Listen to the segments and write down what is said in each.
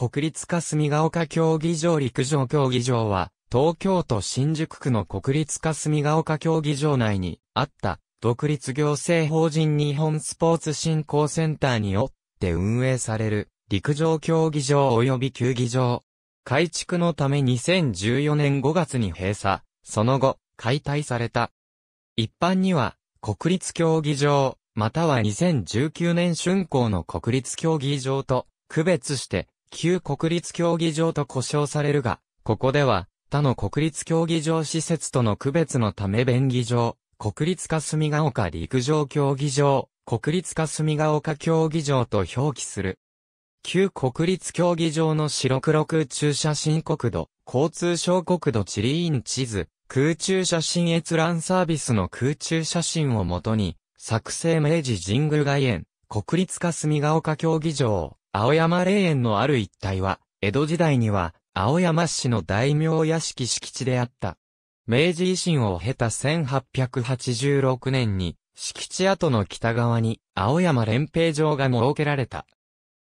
国立霞ヶ丘競技場陸上競技場は、東京都新宿区の国立霞ヶ丘競技場内にあった、独立行政法人日本スポーツ振興センターによって運営される、陸上競技場及び球技場。改築のため2014年5月に閉鎖、その後、解体された。一般には、国立競技場、または2019年春高の国立競技場と、区別して、旧国立競技場と呼称されるが、ここでは、他の国立競技場施設との区別のため便宜上、国立霞ヶ丘陸上競技場、国立霞ヶ丘競技場と表記する。旧国立競技場の白黒空中写真国土、交通省国土地理院地図、空中写真閲覧サービスの空中写真をもとに、作成明治神宮外苑、国立霞ヶ丘競技場、青山霊園のある一帯は、江戸時代には、青山市の大名屋敷敷地であった。明治維新を経た1886年に、敷地跡の北側に、青山連平城が設けられた。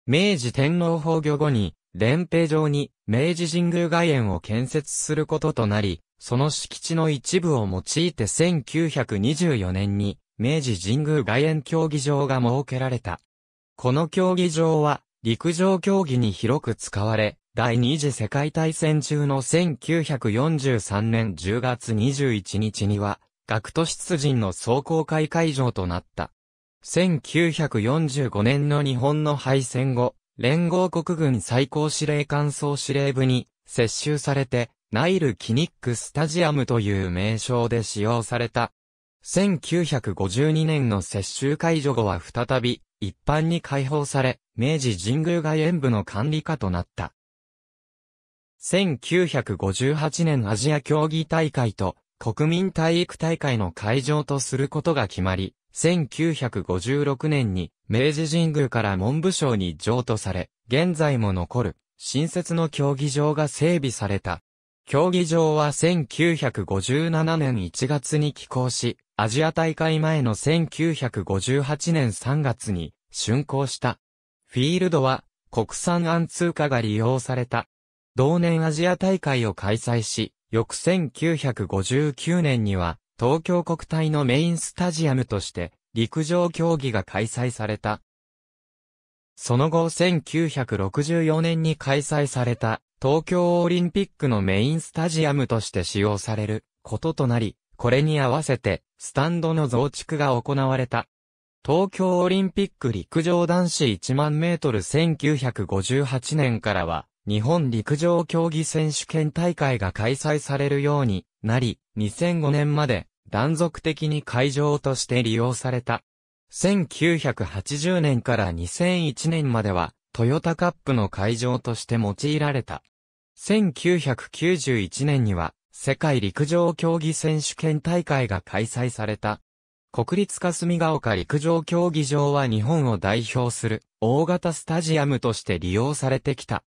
明治天皇崩御後に、連平城に明治神宮外苑を建設することとなり、その敷地の一部を用いて1924年に明治神宮外苑競技場が設けられた。この競技場は陸上競技に広く使われ、第二次世界大戦中の1943年10月21日には、学徒出陣の総公会会場となった。1945年の日本の敗戦後、連合国軍最高司令官総司令部に接収されて、ナイル・キニック・スタジアムという名称で使用された。1952年の接収解除後は再び、一般に開放され、明治神宮外苑部の管理下となった。1958年アジア競技大会と国民体育大会の会場とすることが決まり、1956年に明治神宮から文部省に譲渡され、現在も残る新設の競技場が整備された。競技場は1957年1月に起工し、アジア大会前の1958年3月に竣工した。フィールドは国産安通貨が利用された。同年アジア大会を開催し、翌1959年には東京国体のメインスタジアムとして陸上競技が開催された。その後1964年に開催された東京オリンピックのメインスタジアムとして使用されることとなり、これに合わせて、スタンドの増築が行われた。東京オリンピック陸上男子1万メートル1958年からは、日本陸上競技選手権大会が開催されるようになり、2005年まで断続的に会場として利用された。1980年から2001年までは、トヨタカップの会場として用いられた。1991年には、世界陸上競技選手権大会が開催された。国立霞ヶ丘陸上競技場は日本を代表する大型スタジアムとして利用されてきた。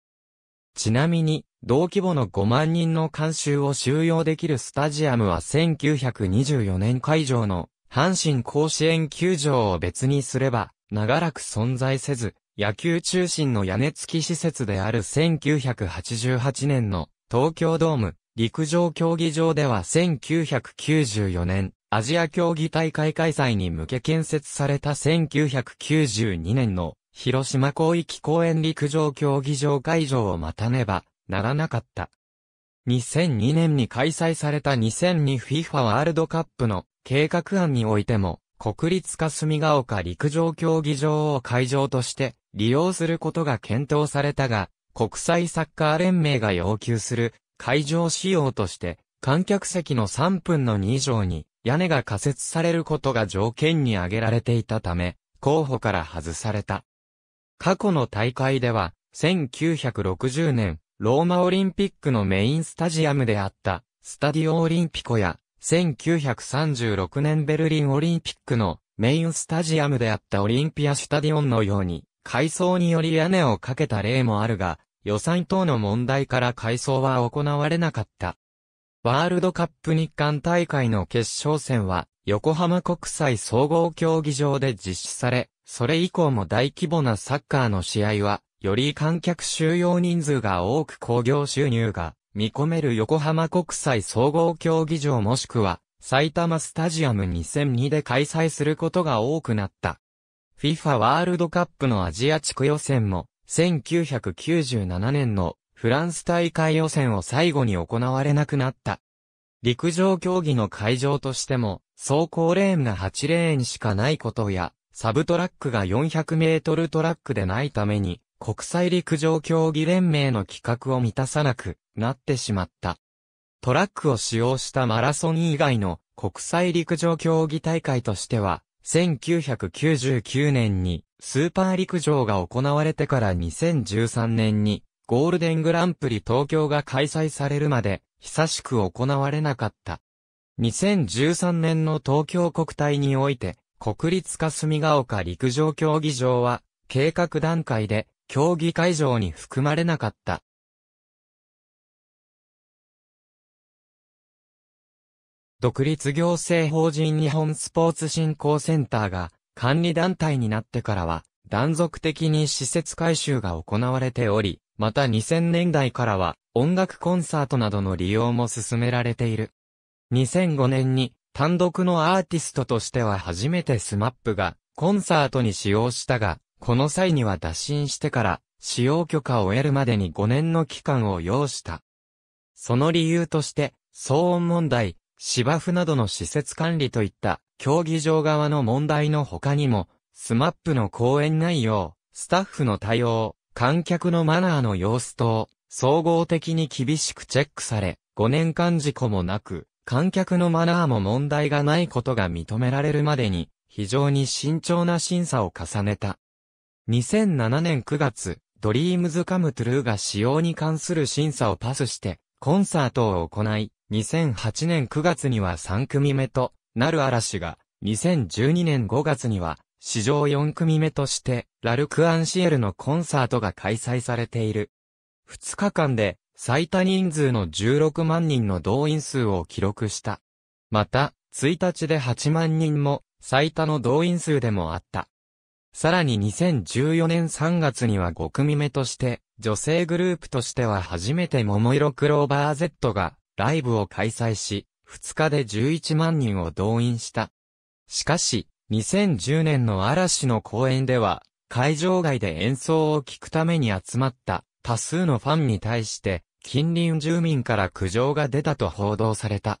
ちなみに、同規模の5万人の観衆を収容できるスタジアムは1924年会場の阪神甲子園球場を別にすれば長らく存在せず、野球中心の屋根付き施設である1988年の東京ドーム陸上競技場では1994年、アジア競技大会開催に向け建設された1992年の広島広域公園陸上競技場会場を待たねばならなかった。2002年に開催された 2002FIFA ワールドカップの計画案においても、国立霞ヶ丘陸上競技場を会場として利用することが検討されたが、国際サッカー連盟が要求する会場仕様として、観客席の3分の2以上に屋根が仮設されることが条件に挙げられていたため、候補から外された。過去の大会では、1960年、ローマオリンピックのメインスタジアムであった、スタディオオリンピコや、1936年ベルリンオリンピックのメインスタジアムであったオリンピアスタディオンのように、改装により屋根をかけた例もあるが、予算等の問題から改装は行われなかった。ワールドカップ日韓大会の決勝戦は、横浜国際総合競技場で実施され、それ以降も大規模なサッカーの試合は、より観客収容人数が多く興行収入が見込める横浜国際総合競技場もしくは埼玉スタジアム2002で開催することが多くなった。FIFA ワールドカップのアジア地区予選も1997年のフランス大会予選を最後に行われなくなった。陸上競技の会場としても、走行レーンが8レーンしかないことや、サブトラックが400メートルトラックでないために、国際陸上競技連盟の規格を満たさなくなってしまった。トラックを使用したマラソン以外の国際陸上競技大会としては、1999年にスーパー陸上が行われてから2013年に、ゴールデングランプリ東京が開催されるまで、久しく行われなかった。2013年の東京国体において、国立霞ヶ丘陸上競技場は、計画段階で、競技会場に含まれなかった。独立行政法人日本スポーツ振興センターが管理団体になってからは、断続的に施設改修が行われており、また2000年代からは音楽コンサートなどの利用も進められている。2005年に単独のアーティストとしては初めて smap がコンサートに使用したが、この際には打診してから使用許可を得るまでに5年の期間を要した。その理由として、騒音問題、芝生などの施設管理といった競技場側の問題の他にも、スマップの講演内容、スタッフの対応、観客のマナーの様子等、総合的に厳しくチェックされ、5年間事故もなく、観客のマナーも問題がないことが認められるまでに、非常に慎重な審査を重ねた。2007年9月、ドリームズカムトゥルーが使用に関する審査をパスして、コンサートを行い、2008年9月には3組目と、なる嵐が、2012年5月には、史上4組目として、ラルク・アンシエルのコンサートが開催されている。2日間で、最多人数の16万人の動員数を記録した。また、1日で8万人も、最多の動員数でもあった。さらに2014年3月には5組目として、女性グループとしては初めて桃色クローバー Z がライブを開催し、2日で11万人を動員した。しかし、2010年の嵐の公演では、会場外で演奏を聴くために集まった多数のファンに対して、近隣住民から苦情が出たと報道された。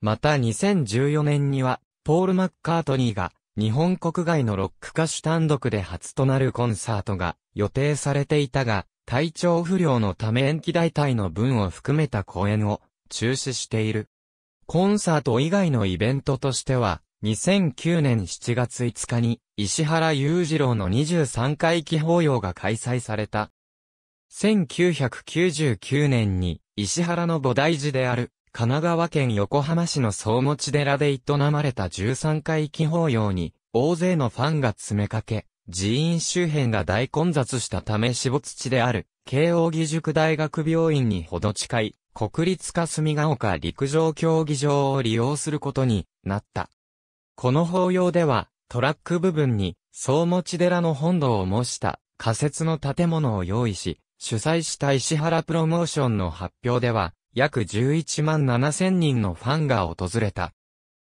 また2014年には、ポール・マッカートニーが、日本国外のロック歌手単独で初となるコンサートが予定されていたが、体調不良のため延期代替の分を含めた公演を中止している。コンサート以外のイベントとしては、2009年7月5日に、石原裕次郎の23回忌法要が開催された。1999年に、石原の菩提寺である、神奈川県横浜市の総持寺で営まれた13回忌法要に、大勢のファンが詰めかけ、寺院周辺が大混雑したため死没地である、慶応義塾大学病院にほど近い、国立霞ヶ丘陸上競技場を利用することになった。この法要では、トラック部分に、総持寺の本堂を模した仮設の建物を用意し、主催した石原プロモーションの発表では、約11万7千人のファンが訪れた。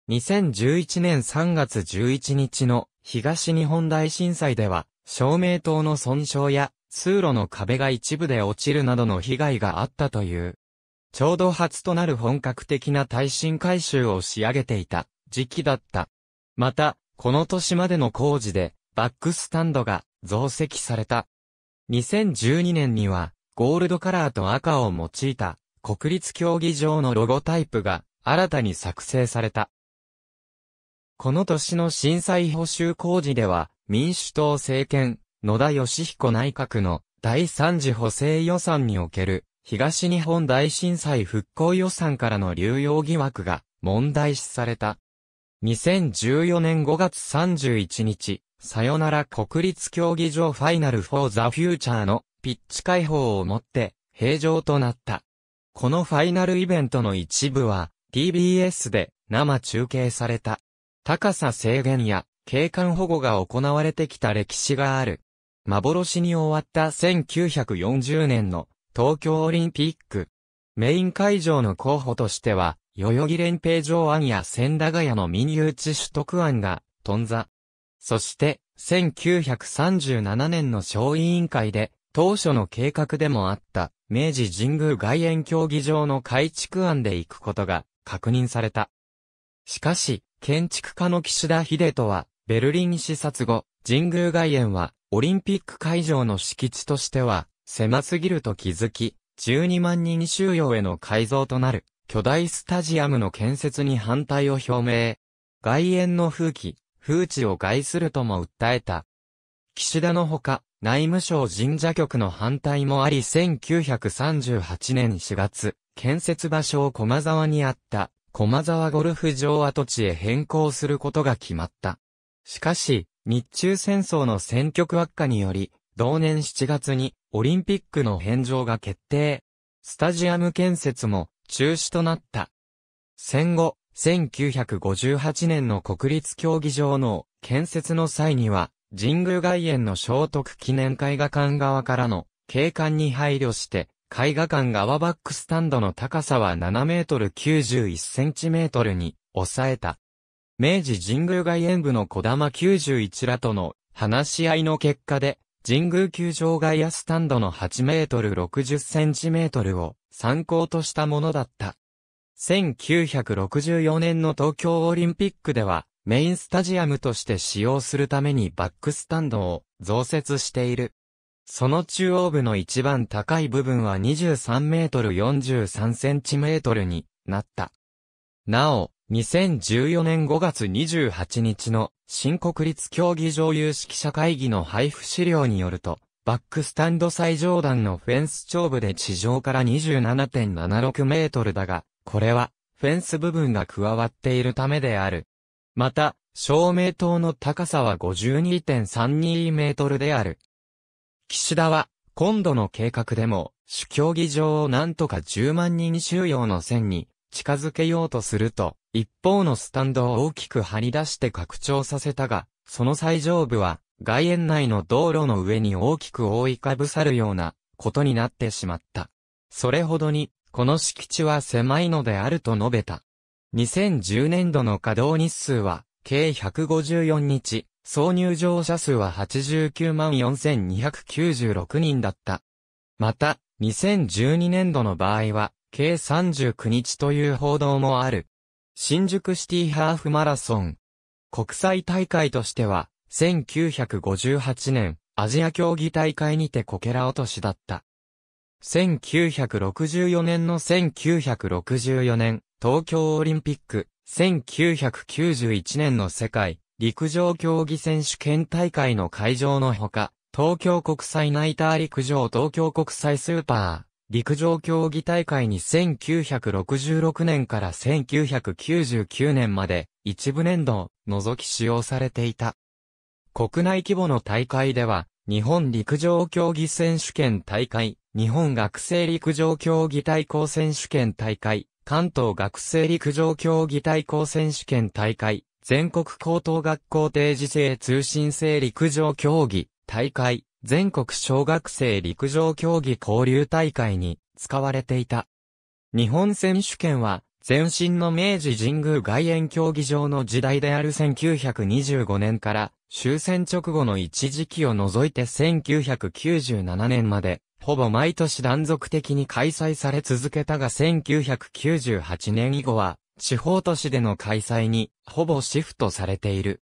2011年3月11日の東日本大震災では、照明灯の損傷や通路の壁が一部で落ちるなどの被害があったという。ちょうど初となる本格的な耐震改修を仕上げていた時期だった。また、この年までの工事で、バックスタンドが増積された。2012年には、ゴールドカラーと赤を用いた、国立競技場のロゴタイプが、新たに作成された。この年の震災補修工事では、民主党政権、野田義彦内閣の第3次補正予算における東日本大震災復興予算からの流用疑惑が問題視された。2014年5月31日、さよなら国立競技場ファイナルフォー・ザ・フューチャーのピッチ開放をもって平常となった。このファイナルイベントの一部は TBS で生中継された。高さ制限や景観保護が行われてきた歴史がある。幻に終わった1940年の東京オリンピック。メイン会場の候補としては、代々木連平城案や千駄ヶ谷の民有地取得案が、頓挫。そして、1937年の小委員会で、当初の計画でもあった、明治神宮外苑競技場の改築案で行くことが確認された。しかし、建築家の岸田秀人は、ベルリン視察後、神宮外苑は、オリンピック会場の敷地としては、狭すぎると気づき、12万人収容への改造となる、巨大スタジアムの建設に反対を表明。外苑の風紀、風知を害するとも訴えた。岸田のほか、内務省神社局の反対もあり1938年4月、建設場所を駒沢にあった、駒沢ゴルフ場跡地へ変更することが決まった。しかし、日中戦争の戦局悪化により、同年7月にオリンピックの返上が決定。スタジアム建設も中止となった。戦後、1958年の国立競技場の建設の際には、神宮外苑の聖徳記念絵画館側からの景観に配慮して、絵画館側バックスタンドの高さは7メートル91センチメートルに抑えた。明治神宮外苑部の小玉91らとの話し合いの結果で、神宮球場外野スタンドの8メートル60センチメートルを参考としたものだった。1964年の東京オリンピックでは、メインスタジアムとして使用するためにバックスタンドを増設している。その中央部の一番高い部分は23メートル43センチメートルになった。なお、2014年5月28日の新国立競技場有識者会議の配布資料によると、バックスタンド最上段のフェンス長部で地上から27.76メートルだが、これはフェンス部分が加わっているためである。また、照明塔の高さは52.32メートルである。岸田は、今度の計画でも、主競技場をなんとか10万人収容の線に近づけようとすると、一方のスタンドを大きく張り出して拡張させたが、その最上部は、外苑内の道路の上に大きく覆いかぶさるような、ことになってしまった。それほどに、この敷地は狭いのであると述べた。2010年度の稼働日数は、計154日、挿入乗車数は89万4296人だった。また、2012年度の場合は、計39日という報道もある。新宿シティハーフマラソン。国際大会としては、1958年、アジア競技大会にてこけら落としだった。1964年の1964年、東京オリンピック、1991年の世界、陸上競技選手権大会の会場のほか、東京国際ナイター陸上東京国際スーパー、陸上競技大会に1966年から1999年まで一部年度を除き使用されていた。国内規模の大会では、日本陸上競技選手権大会、日本学生陸上競技対抗選手権大会、関東学生陸上競技対抗選手権大会、全国高等学校定時制通信制陸上競技大会、全国小学生陸上競技交流大会に使われていた。日本選手権は、前身の明治神宮外苑競技場の時代である1925年から終戦直後の一時期を除いて1997年まで、ほぼ毎年断続的に開催され続けたが1998年以後は、地方都市での開催に、ほぼシフトされている。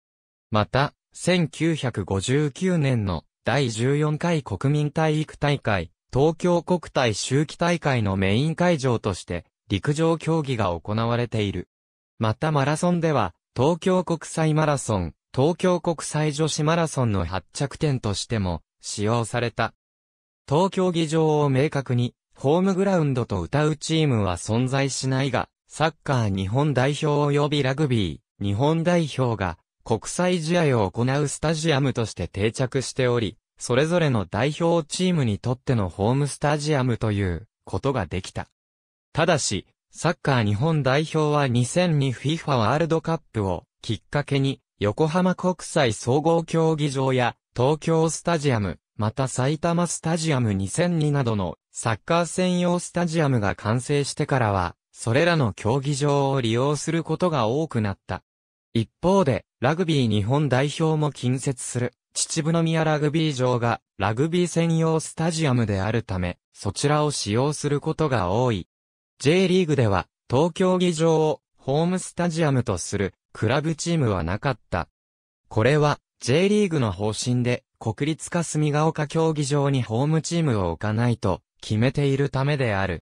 また、1959年の第14回国民体育大会、東京国体秋季大会のメイン会場として、陸上競技が行われている。またマラソンでは、東京国際マラソン、東京国際女子マラソンの発着点としても使用された。東京議場を明確に、ホームグラウンドと歌うチームは存在しないが、サッカー日本代表及びラグビー、日本代表が国際試合を行うスタジアムとして定着しており、それぞれの代表チームにとってのホームスタジアムということができた。ただし、サッカー日本代表は 2002FIFA ワールドカップをきっかけに横浜国際総合競技場や東京スタジアム、また埼玉スタジアム2002などのサッカー専用スタジアムが完成してからは、それらの競技場を利用することが多くなった。一方で、ラグビー日本代表も近接する、秩父宮ラグビー場が、ラグビー専用スタジアムであるため、そちらを使用することが多い。J リーグでは、東京議場を、ホームスタジアムとする、クラブチームはなかった。これは、J リーグの方針で、国立霞ヶ丘競技場にホームチームを置かないと、決めているためである。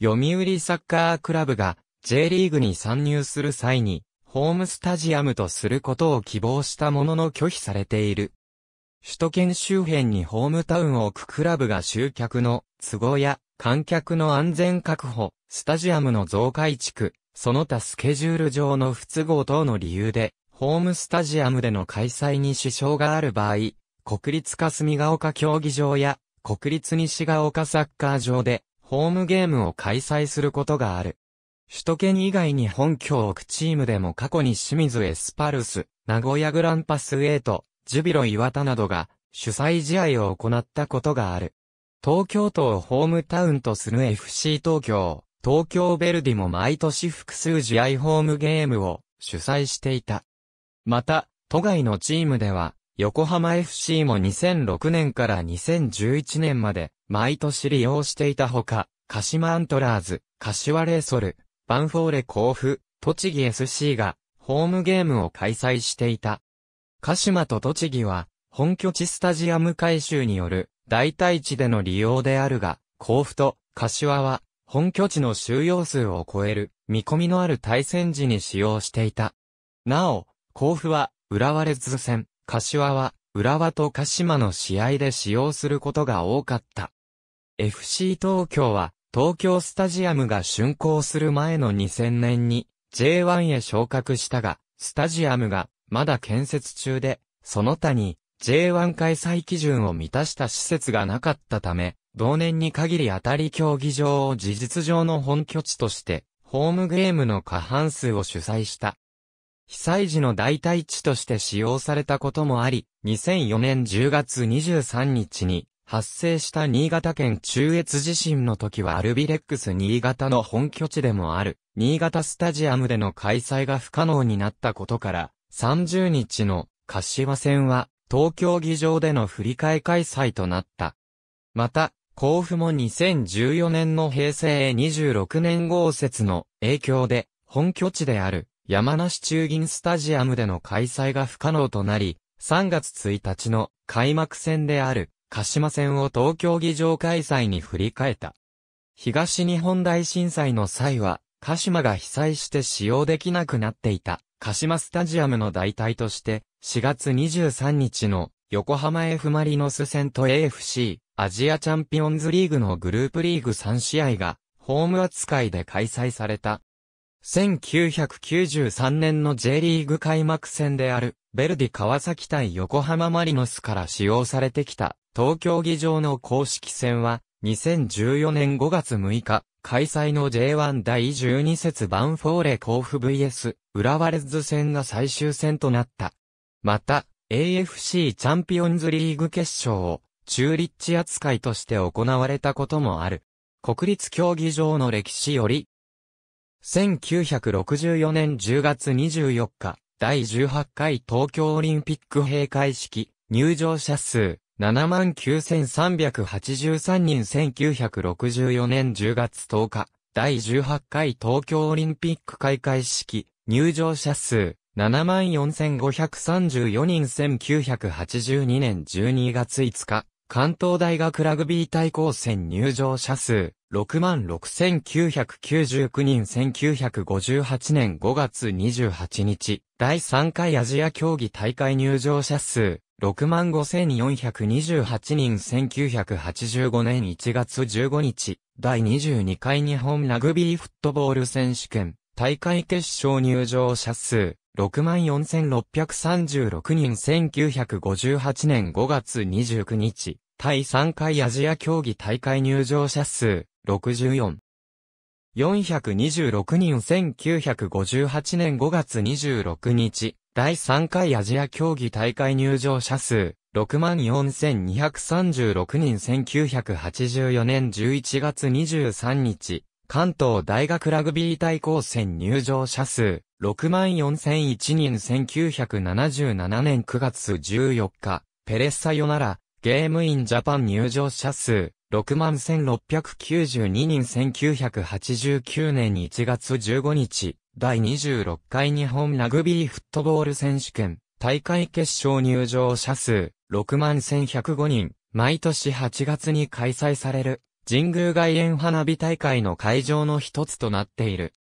読売サッカークラブが、J リーグに参入する際に、ホームスタジアムとすることを希望したものの拒否されている。首都圏周辺にホームタウンを置くクラブが集客の都合や観客の安全確保、スタジアムの増改築、その他スケジュール上の不都合等の理由で、ホームスタジアムでの開催に支障がある場合、国立霞ヶ丘競技場や国立西ヶ丘サッカー場でホームゲームを開催することがある。首都圏以外に本拠を置くチームでも過去に清水エスパルス、名古屋グランパスエイト、ジュビロ岩田などが主催試合を行ったことがある。東京都をホームタウンとする FC 東京、東京ベルディも毎年複数試合ホームゲームを主催していた。また、都外のチームでは、横浜 FC も2006年から2011年まで毎年利用していたほか、鹿島アントラーズ、柏レイソル、ヴァンフォーレ甲府、栃木 SC が、ホームゲームを開催していた。鹿島と栃木は、本拠地スタジアム改修による、代替地での利用であるが、甲府と柏は、本拠地の収容数を超える、見込みのある対戦時に使用していた。なお、甲府は、浦和レッズ戦、柏は、浦和と鹿島の試合で使用することが多かった。FC 東京は、東京スタジアムが竣工する前の2000年に J1 へ昇格したが、スタジアムがまだ建設中で、その他に J1 開催基準を満たした施設がなかったため、同年に限り当たり競技場を事実上の本拠地として、ホームゲームの過半数を主催した。被災時の代替地として使用されたこともあり、2004年10月23日に発生した新潟県中越地震の時はアルビレックス新潟の本拠地でもある、新潟スタジアムでの開催が不可能になったことから、30日の柏戦は東京議場での振り替え開催となった。また、甲府も2014年の平成26年豪雪の影響で、本拠地である山梨中銀スタジアムでの開催が不可能となり、3月1日の開幕戦である鹿島戦を東京議場開催に振り替えた。東日本大震災の際は、鹿島が被災して使用できなくなっていた、鹿島スタジアムの代替として、4月23日の横浜 F マリノス戦と AFC アジアチャンピオンズリーグのグループリーグ3試合が、ホーム扱いで開催された。1993年の J リーグ開幕戦である、ベルディ川崎対横浜マリノスから使用されてきた、東京議場の公式戦は、2014年5月6日、開催の J1 第12節バンフォーレ甲府 VS、浦和レッズ戦が最終戦となった。また、AFC チャンピオンズリーグ決勝を、中立地扱いとして行われたこともある。国立競技場の歴史より、1964年10月24日、第18回東京オリンピック閉会式、入場者数、79,383人1964年10月10日、第18回東京オリンピック開会式、入場者数、74,534人1982年12月5日、関東大学ラグビー対抗戦入場者数、66,999人1958年5月28日、第3回アジア競技大会入場者数、65,428人1985年1月15日、第22回日本ラグビーフットボール選手権、大会決勝入場者数、64,636人1958年5月29日、第3回アジア競技大会入場者数、64。426人1958年5月26日、第3回アジア競技大会入場者数、64,236人1984年11月23日、関東大学ラグビー対抗戦入場者数、64,001人1977年9月14日、ペレッサヨナラ、ゲームインジャパン入場者数、61,692人1989年1月15日、第26回日本ラグビーフットボール選手権、大会決勝入場者数、6万1105人、毎年8月に開催される、神宮外苑花火大会の会場の一つとなっている。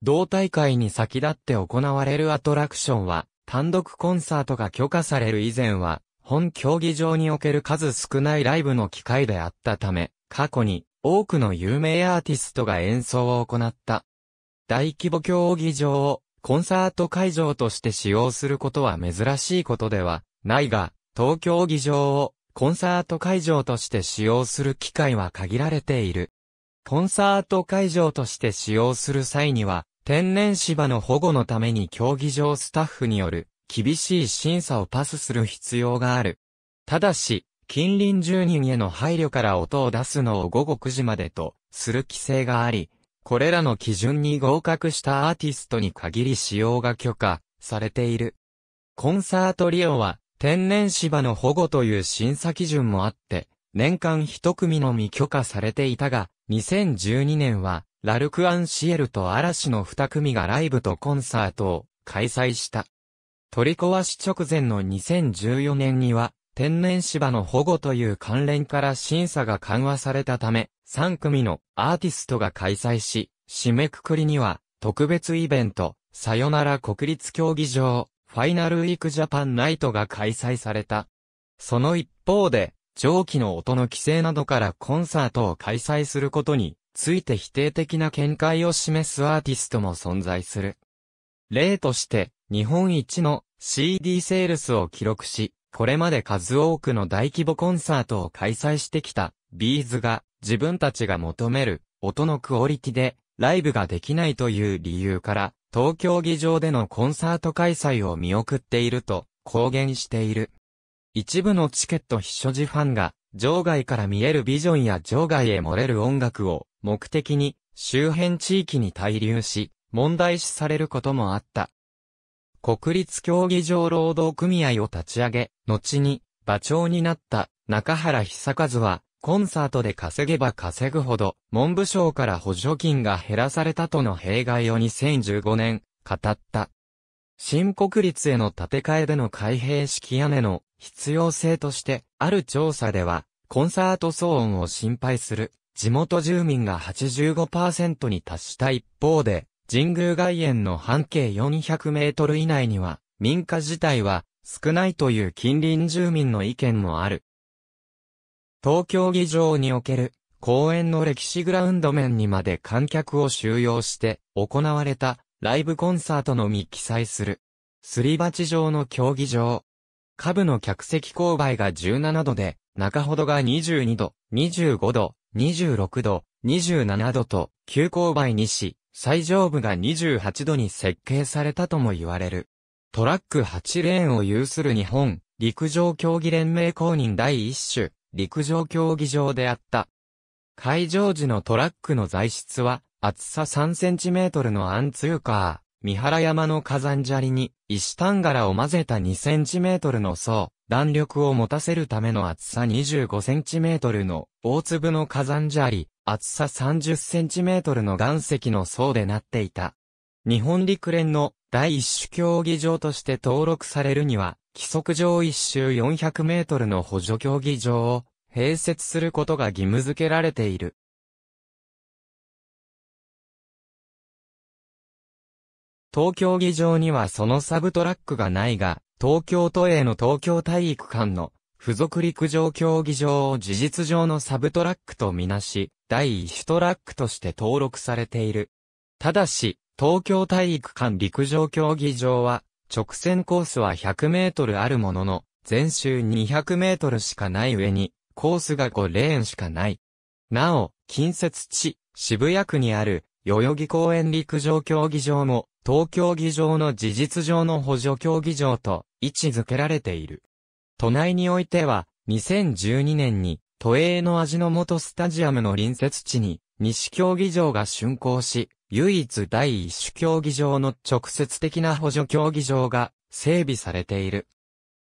同大会に先立って行われるアトラクションは、単独コンサートが許可される以前は、本競技場における数少ないライブの機会であったため、過去に多くの有名アーティストが演奏を行った大規模競技場をコンサート会場として使用することは珍しいことではないが、東京議場をコンサート会場として使用する機会は限られている。コンサート会場として使用する際には、天然芝の保護のために競技場スタッフによる厳しい審査をパスする必要がある。ただし、近隣住人への配慮から音を出すのを午後9時までとする規制があり、これらの基準に合格したアーティストに限り使用が許可されている。コンサートリオは天然芝の保護という審査基準もあって、年間一組のみ許可されていたが、2012年はラルク・アンシエルと嵐の二組がライブとコンサートを開催した。取り壊し直前の2014年には、天然芝の保護という関連から審査が緩和されたため、3組のアーティストが開催し、締めくくりには、特別イベント、さよなら国立競技場、ファイナルウィークジャパンナイトが開催された。その一方で、上記の音の規制などからコンサートを開催することについて否定的な見解を示すアーティストも存在する。例として、日本一の CD セールスを記録し、これまで数多くの大規模コンサートを開催してきた、ビーズが、自分たちが求める音のクオリティでライブができないという理由から、東京議場でのコンサート開催を見送っていると公言している。一部のチケット必所持ファンが、場外から見えるビジョンや場外へ漏れる音楽を目的に周辺地域に滞留し、問題視されることもあった。国立競技場労働組合を立ち上げ、後に、馬長になった中原久和は、コンサートで稼げば稼ぐほど、文部省から補助金が減らされたとの弊害を2015年、語った。新国立への建て替えでの開閉式屋根の必要性として、ある調査では、コンサート騒音を心配する地元住民が85%に達した一方で、神宮外苑の半径400メートル以内には、民家自体は少ないという近隣住民の意見もある。東京議場における公園の歴史グラウンド面にまで観客を収容して行われたライブコンサートのみ記載する。すり鉢状の競技場。下部の客席勾配が17度で、中ほどが22度、25度、26度、27度と、急勾配にし、最上部が28度に設計されたとも言われる。トラック8レーンを有する日本陸上競技連盟公認第1種、陸上競技場であった。会場時のトラックの材質は、厚さ3センチメートルのアンツーカー、三原山の火山砂利に石炭柄を混ぜた2センチメートルの層、弾力を持たせるための厚さ25センチメートルの大粒の火山砂利、厚さ30センチメートルの岩石の層でなっていた。日本陸連の第一種競技場として登録されるには、規則上一周400メートルの補助競技場を併設することが義務付けられている。東京技場にはそのサブトラックがないが、東京都営の東京体育館の付属陸上競技場を事実上のサブトラックとみなし、第一種トラックとして登録されている。ただし、東京体育館陸上競技場は、直線コースは100メートルあるものの、全周200メートルしかない上に、コースが5レーンしかない。なお、近接地、渋谷区にある、代々木公園陸上競技場も、東京技場の事実上の補助競技場と位置づけられている。都内においては、2012年に、都営の味の元スタジアムの隣接地に、西競技場が竣工し、唯一第一種競技場の直接的な補助競技場が整備されている。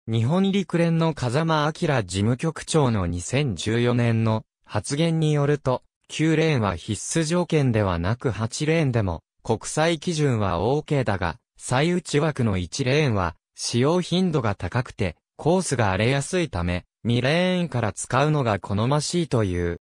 日本陸連の風間明事務局長の2014年の発言によると、9レーンは必須条件ではなく8レーンでも国際基準は OK だが、最内枠の1レーンは使用頻度が高くてコースが荒れやすいため、2レーンから使うのが好ましいという。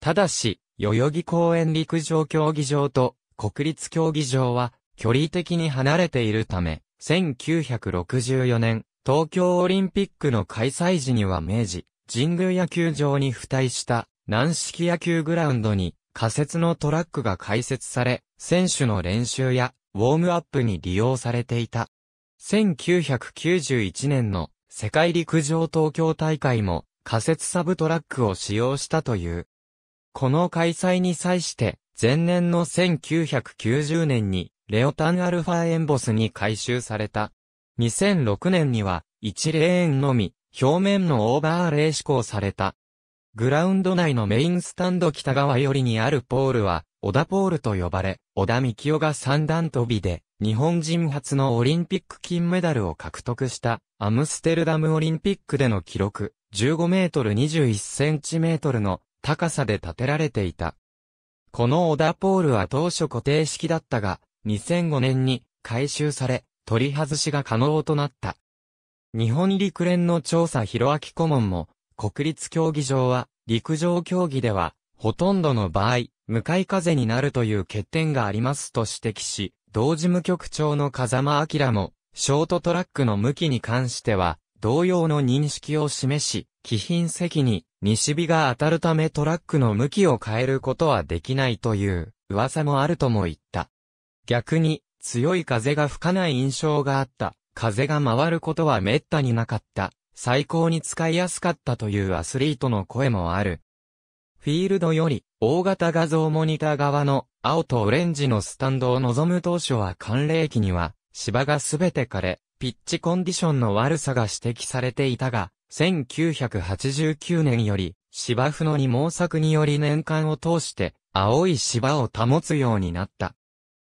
ただし、代々木公園陸上競技場と国立競技場は距離的に離れているため、1964年、東京オリンピックの開催時には明治、神宮野球場に付帯した軟式野球グラウンドに仮設のトラックが開設され、選手の練習やウォームアップに利用されていた。1991年の世界陸上東京大会も仮設サブトラックを使用したという。この開催に際して前年の1990年に、レオタンアルファエンボスに改修された。2006年には、1レーンのみ、表面のオーバーレー施行された。グラウンド内のメインスタンド北側寄りにあるポールは、小田ポールと呼ばれ、小田幹夫が三段飛びで、日本人初のオリンピック金メダルを獲得した、アムステルダムオリンピックでの記録、15メートル21センチメートルの高さで建てられていた。このオダポールは当初固定式だったが、2005年に改修され、取り外しが可能となった。日本陸連の調査広明顧問も、国立競技場は、陸上競技では、ほとんどの場合、向かい風になるという欠点がありますと指摘し、同事務局長の風間明も、ショートトラックの向きに関しては、同様の認識を示し、貴賓席に西日が当たるためトラックの向きを変えることはできないという噂もあるとも言った。逆に強い風が吹かない印象があった。風が回ることは滅多になかった。最高に使いやすかったというアスリートの声もある。フィールドより大型画像モニター側の青とオレンジのスタンドを望む当初は寒冷期には芝がすべて枯れ、ピッチコンディションの悪さが指摘されていたが、1989年より、芝生の二毛作により年間を通して、青い芝を保つようになった。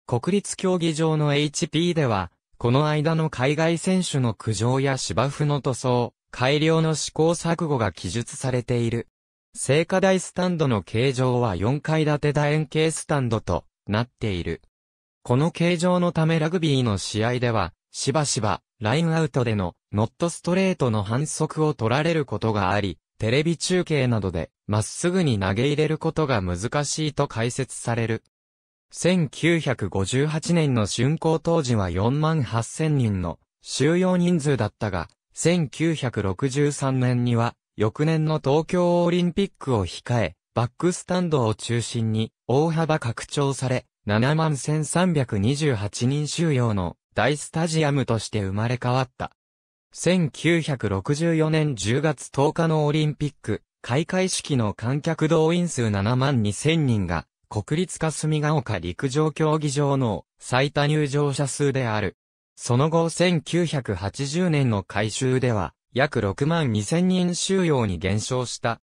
国立競技場の HP では、この間の海外選手の苦情や芝生の塗装、改良の試行錯誤が記述されている。聖火台スタンドの形状は4階建て楕円形スタンドとなっている。この形状のためラグビーの試合では、しばしば、ラインアウトでのノットストレートの反則を取られることがあり、テレビ中継などで、まっすぐに投げ入れることが難しいと解説される。1958年の竣工当時は4万8000人の収容人数だったが、1963年には、翌年の東京オリンピックを控え、バックスタンドを中心に大幅拡張され、7万1328人収容の大スタジアムとして生まれ変わった。1964年10月10日のオリンピック、開会式の観客動員数7万2000人が、国立霞ヶ丘陸上競技場の最多入場者数である。その後1980年の改修では、約6万2000人収容に減少した。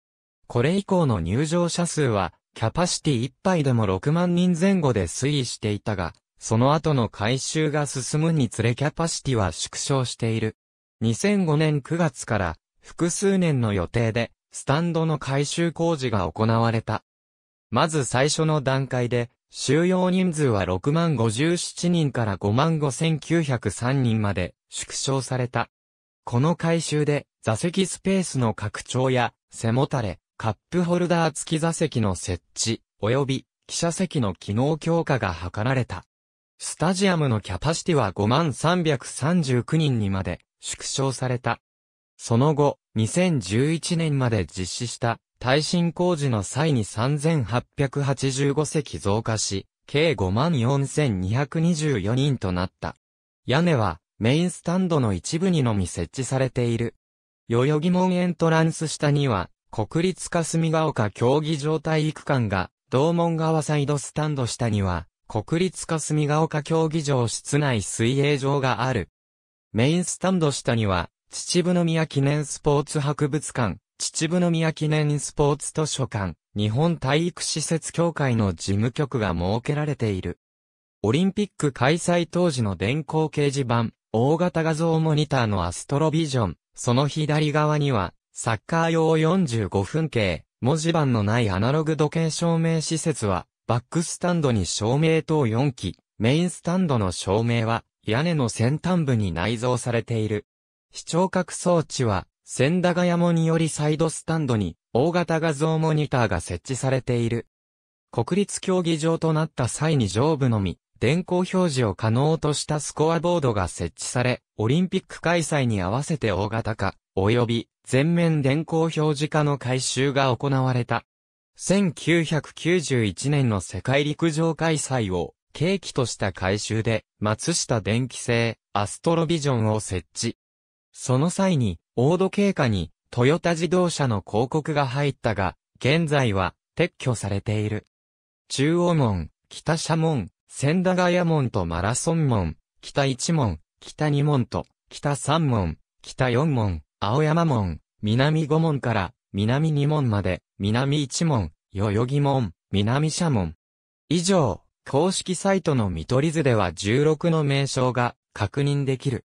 これ以降の入場者数は、キャパシティぱ杯でも6万人前後で推移していたが、その後の改修が進むにつれキャパシティは縮小している。2005年9月から複数年の予定でスタンドの改修工事が行われた。まず最初の段階で収容人数は6万57人から5万5903人まで縮小された。この改修で座席スペースの拡張や背もたれ、カップホルダー付き座席の設置、及び記者席の機能強化が図られた。スタジアムのキャパシティは5万339人にまで縮小された。その後、2011年まで実施した耐震工事の際に3885席増加し、計54,224人となった。屋根はメインスタンドの一部にのみ設置されている。代々木門エントランス下には、国立霞ヶ丘競技場体育館が、同門川サイドスタンド下には、国立霞ヶ丘競技場室内水泳場がある。メインスタンド下には、秩父宮記念スポーツ博物館、秩父宮記念スポーツ図書館、日本体育施設協会の事務局が設けられている。オリンピック開催当時の電光掲示板、大型画像モニターのアストロビジョン、その左側には、サッカー用45分計、文字盤のないアナログ時計照明施設は、バックスタンドに照明等4機、メインスタンドの照明は屋根の先端部に内蔵されている。視聴覚装置は、千駄ヶ谷もによりサイドスタンドに、大型画像モニターが設置されている。国立競技場となった際に上部のみ、電光表示を可能としたスコアボードが設置され、オリンピック開催に合わせて大型化、及び全面電光表示化の改修が行われた。1991年の世界陸上開催を契機とした改修で、松下電気製、アストロビジョンを設置。その際に、オード経過に、トヨタ自動車の広告が入ったが、現在は、撤去されている。中央門、北社門、千駄ヶ谷門とマラソン門、北一門、北二門と、北三門、北四門、青山門、南五門から、南二門まで、南一門、代々木門、南社門。以上。公式サイトの見取り図では16の名称が確認できる。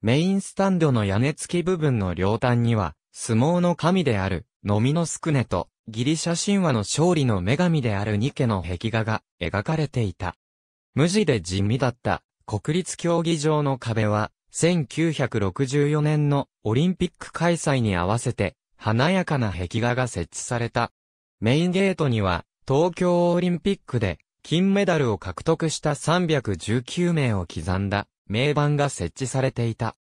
メインスタンドの屋根付き部分の両端には、相撲の神である、ノミノスクネと、ギリシャ神話の勝利の女神であるニケの壁画が描かれていた。無地で地味だった国立競技場の壁は、1964年のオリンピック開催に合わせて、華やかな壁画が設置された。メインゲートには、東京オリンピックで金メダルを獲得した319名を刻んだ名盤が設置されていた。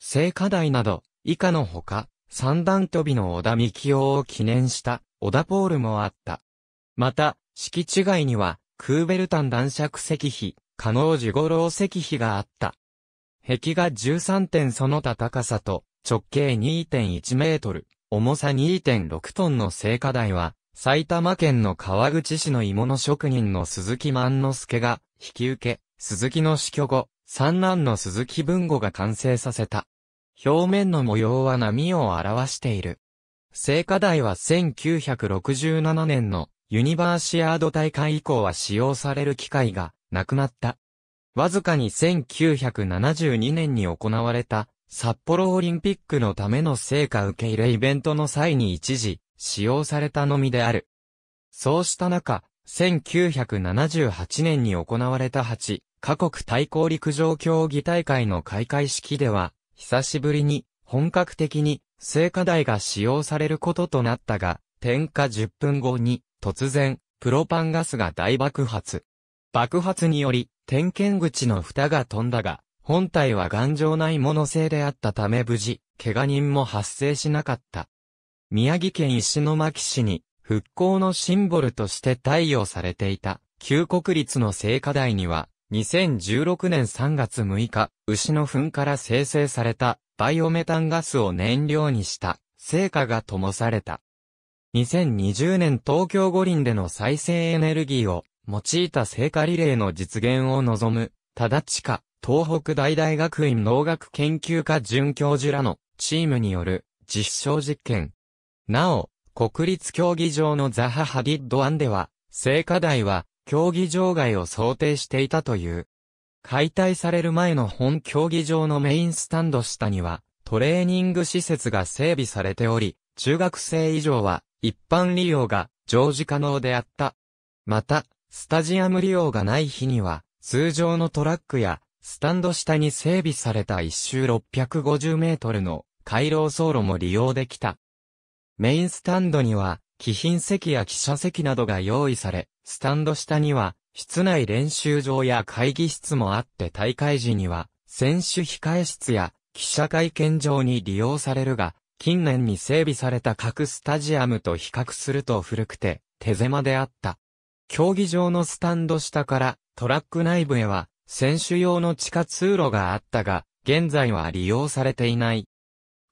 聖火台など、以下のほか、三段飛びの小田幹雄を記念した小田ポールもあった。また、敷地外には、クーベルタン男爵石碑、加納寺五郎石碑があった。壁画13点その他高さと直径2.1メートル、重さ2.6トンの聖火台は、埼玉県の川口市の鋳物職人の鈴木万之助が引き受け、鈴木の死去後、三男の鈴木文吾が完成させた。表面の模様は波を表している。聖火台は1967年のユニバーシアード大会以降は使用される機会がなくなった。わずかに1972年に行われた札幌オリンピックのための聖火受け入れイベントの際に一時使用されたのみである。そうした中、1978年に行われた8カ国対抗陸上競技大会の開会式では、久しぶりに本格的に聖火台が使用されることとなったが、点火10分後に突然プロパンガスが大爆発。爆発により点検口の蓋が飛んだが、本体は頑丈ないもの製であったため無事、怪我人も発生しなかった。宮城県石巻市に、復興のシンボルとして対応されていた、旧国立の聖火台には、2016年3月6日、牛の糞から生成された、バイオメタンガスを燃料にした、聖火が灯された。2020年東京五輪での再生エネルギーを用いた聖火リレーの実現を望む、ただちか、東北大大学院農学研究科准教授らのチームによる実証実験、なお、国立競技場のザハ・ハディッド案では、聖火台は、競技場外を想定していたという。解体される前の本競技場のメインスタンド下には、トレーニング施設が整備されており、中学生以上は、一般利用が、常時可能であった。また、スタジアム利用がない日には、通常のトラックや、スタンド下に整備された一周650メートルの回廊走路も利用できた。メインスタンドには、貴賓席や記者席などが用意され、スタンド下には、室内練習場や会議室もあって大会時には、選手控室や記者会見場に利用されるが、近年に整備された各スタジアムと比較すると古くて手狭であった。競技場のスタンド下からトラック内部へは選手用の地下通路があったが、現在は利用されていない。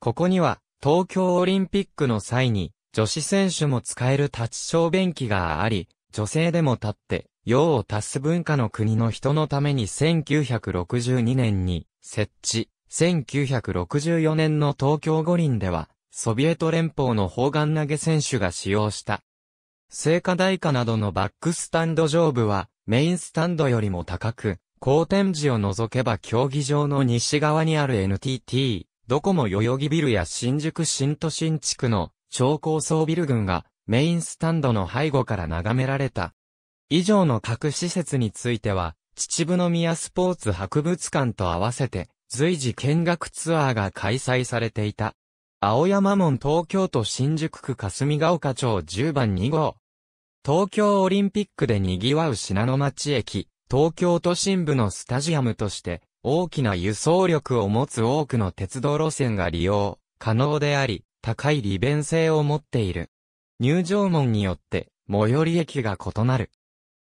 ここには東京オリンピックの際に、女子選手も使える立ち小便器があり、女性でも立って、用を足す文化の国の人のために1962年に設置。1964年の東京五輪では、ソビエト連邦の砲丸投げ選手が使用した。聖火台下などのバックスタンド上部は、メインスタンドよりも高く、高展示を除けば競技場の西側にある NTT どこも代々木ビルや新宿新都心地区の超高層ビル群がメインスタンドの背後から眺められた。以上の各施設については、秩父宮スポーツ博物館と合わせて随時見学ツアーが開催されていた。青山門東京都新宿区霞ヶ丘町10番2号。東京オリンピックで賑わう品の町駅、東京都心部のスタジアムとして大きな輸送力を持つ多くの鉄道路線が利用可能であり、高い利便性を持っている。入場門によって最寄り駅が異なる。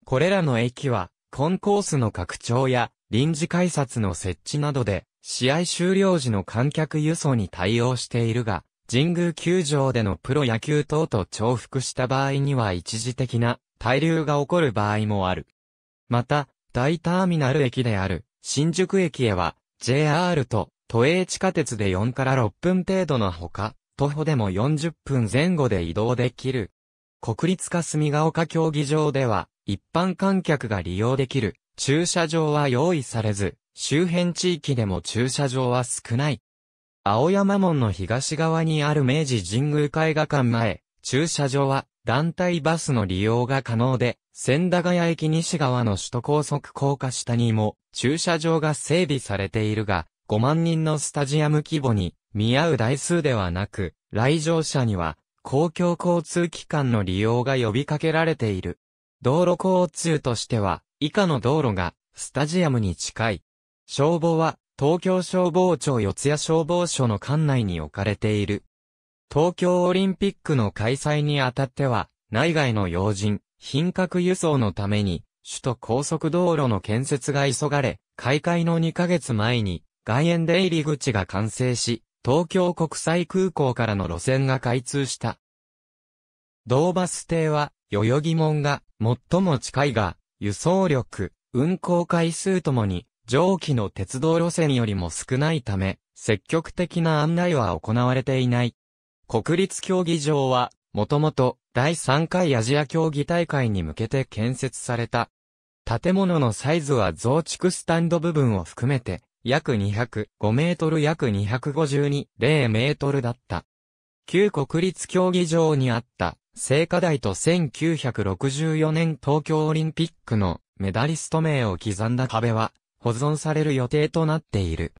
これらの駅は、コンコースの拡張や臨時改札の設置などで、試合終了時の観客輸送に対応しているが、神宮球場でのプロ野球等と重複した場合には一時的な滞留が起こる場合もある。また、大ターミナル駅である新宿駅へは、JR と都営地下鉄で4から6分程度のほか、徒歩でも40分前後で移動できる。国立霞ヶ丘競技場では、一般観客が利用できる駐車場は用意されず、周辺地域でも駐車場は少ない。青山門の東側にある明治神宮絵画館前、駐車場は団体バスの利用が可能で、千駄ヶ谷駅西側の首都高速高架下にも駐車場が整備されているが、5万人のスタジアム規模に見合う台数ではなく、来場者には公共交通機関の利用が呼びかけられている。道路交通としては、以下の道路がスタジアムに近い。消防は東京消防庁四谷消防署の管内に置かれている。東京オリンピックの開催にあたっては、内外の要人、品格輸送のために、首都高速道路の建設が急がれ、開会の2ヶ月前に、外苑出入り口が完成し、東京国際空港からの路線が開通した。同バス停は、代々木門が最も近いが、輸送力、運行回数ともに、上記の鉄道路線よりも少ないため、積極的な案内は行われていない。国立競技場は、もともと、第3回アジア競技大会に向けて建設された。建物のサイズは増築スタンド部分を含めて、約205メートル約252、0メートルだった。旧国立競技場にあった、聖火台と1964年東京オリンピックのメダリスト名を刻んだ壁は保存される予定となっている。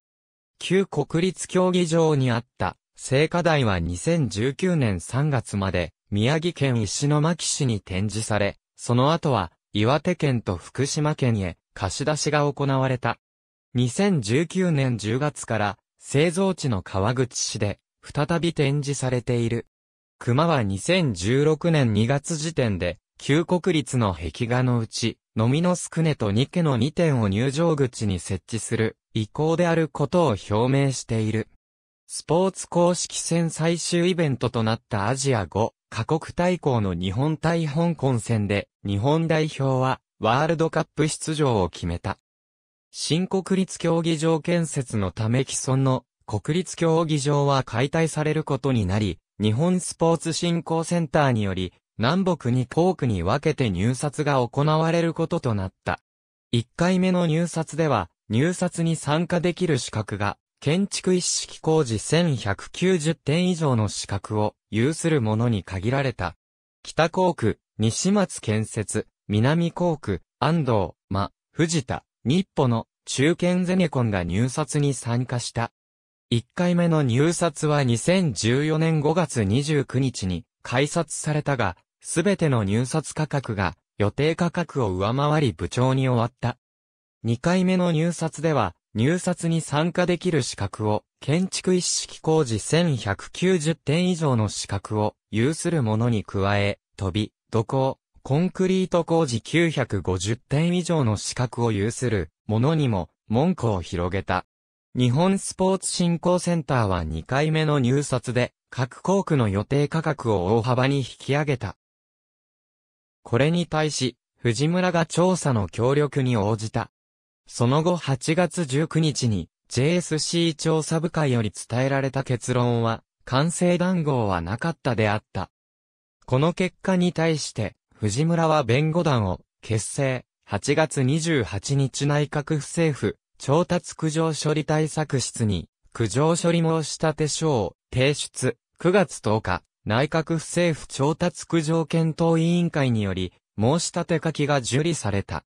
旧国立競技場にあった聖火台は2019年3月まで宮城県石巻市に展示され、その後は岩手県と福島県へ貸し出しが行われた。2019年10月から製造地の川口市で再び展示されている。熊は2016年2月時点で、旧国立の壁画のうち、のみの少ねとニケの2点を入場口に設置する意向であることを表明している。スポーツ公式戦最終イベントとなったアジア5過国対抗の日本対香港戦で、日本代表は、ワールドカップ出場を決めた。新国立競技場建設のため既存の国立競技場は解体されることになり、日本スポーツ振興センターにより、南北に校区に分けて入札が行われることとなった。1回目の入札では、入札に参加できる資格が建築一式工事1190点以上の資格を有する者に限られた。北工区、西松建設、南工区、安藤、真、藤田、日保の中堅ゼネコンが入札に参加した。1回目の入札は2014年5月29日に開札されたが、すべての入札価格が予定価格を上回り部長に終わった。2回目の入札では、入札に参加できる資格を、建築一式工事1190点以上の資格を有するものに加え、飛び、土工、コンクリート工事950点以上の資格を有するものにも門戸を広げた。日本スポーツ振興センターは2回目の入札で各校区の予定価格を大幅に引き上げた。これに対し、藤村が調査の協力に応じた。その後8月19日に JSC 調査部会より伝えられた結論は、完成談合はなかったであった。この結果に対して、藤村は弁護団を結成、8月28日内閣府政府調達苦情処理対策室に苦情処理申し立て書を提出、9月10日、内閣府政府調達苦情検討委員会により、申し立て書きが受理された。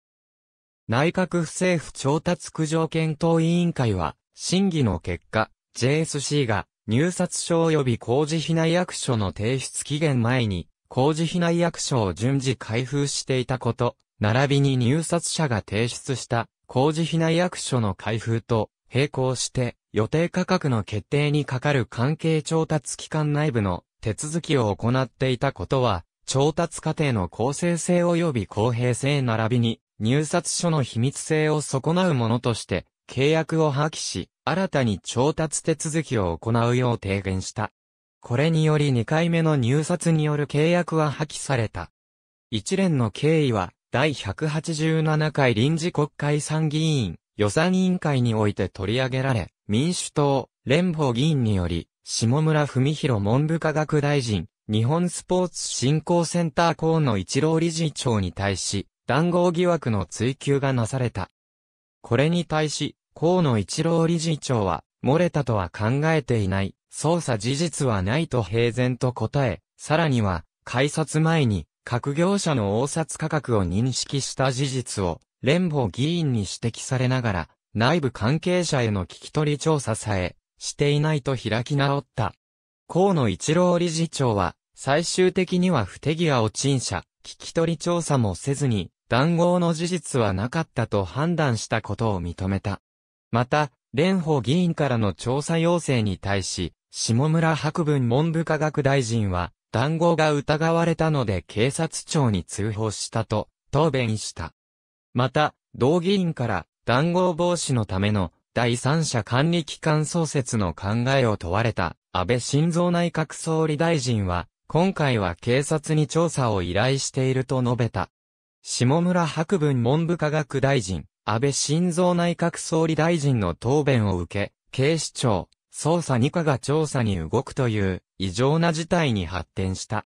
内閣府政府調達苦情検討委員会は、審議の結果、JSC が入札書及び工事被害役所の提出期限前に、工事被害役所を順次開封していたこと、並びに入札者が提出した工事被害役所の開封と並行して予定価格の決定にかかる関係調達機関内部の手続きを行っていたことは、調達過程の公正性及び公平性並びに入札書の秘密性を損なうものとして、契約を破棄し、新たに調達手続きを行うよう提言した。これにより2回目の入札による契約は破棄された。一連の経緯は、第187回臨時国会参議院予算委員会において取り上げられ、民主党、連邦議員により、下村文博文部科学大臣、日本スポーツ振興センター校の一郎理事長に対し、談合疑惑の追及がなされた。これに対し、河野一郎理事長は、漏れたとは考えていない、捜査事実はないと平然と答え、さらには、改札前に、各業者の応札価格を認識した事実を、連邦議員に指摘されながら、内部関係者への聞き取り調査さえ、していないと開き直った。河野一郎理事長は、最終的には不手際を陳謝、聞き取り調査もせずに、談合の事実はなかったと判断したことを認めた。また、蓮舫議員からの調査要請に対し、下村博文文部科学大臣は、談合が疑われたので警察庁に通報したと、答弁した。また、同議員から、談合防止のための、第三者管理機関創設の考えを問われた、安倍晋三内閣総理大臣は、今回は警察に調査を依頼していると述べた。下村博文文部科学大臣、安倍晋三内閣総理大臣の答弁を受け、警視庁、捜査2課が調査に動くという異常な事態に発展した。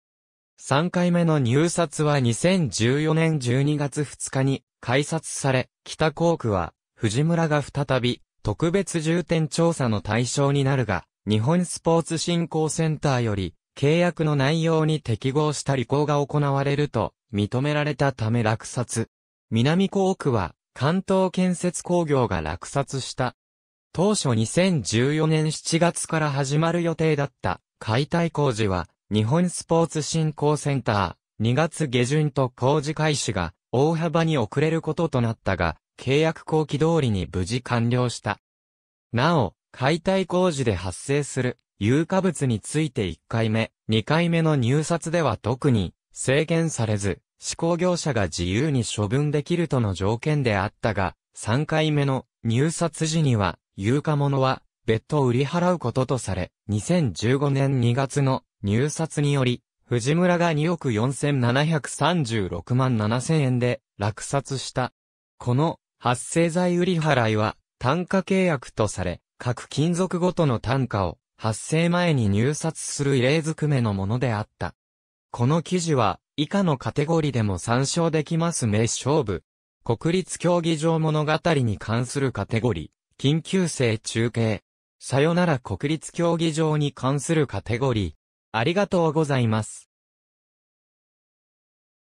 3回目の入札は2014年12月2日に開札され、北高区は藤村が再び特別重点調査の対象になるが、日本スポーツ振興センターより契約の内容に適合した履行が行われると認められたため落札。南港区は、関東建設工業が落札した。当初2014年7月から始まる予定だった解体工事は、日本スポーツ振興センター、2月下旬と工事開始が大幅に遅れることとなったが、契約後期通りに無事完了した。なお、解体工事で発生する有価物について1回目、2回目の入札では特に制限されず、施行業者が自由に処分できるとの条件であったが、3回目の入札時には、有価物は別途売り払うこととされ、2015年2月の入札により、藤村が2億4736万7000円で落札した。この発生剤売り払いは単価契約とされ、各金属ごとの単価を発生前に入札する異例ずくめのものであった。この記事は、以下のカテゴリでも参照できます名勝負。国立競技場物語に関するカテゴリー、緊急性中継。さよなら国立競技場に関するカテゴリー。ありがとうございます。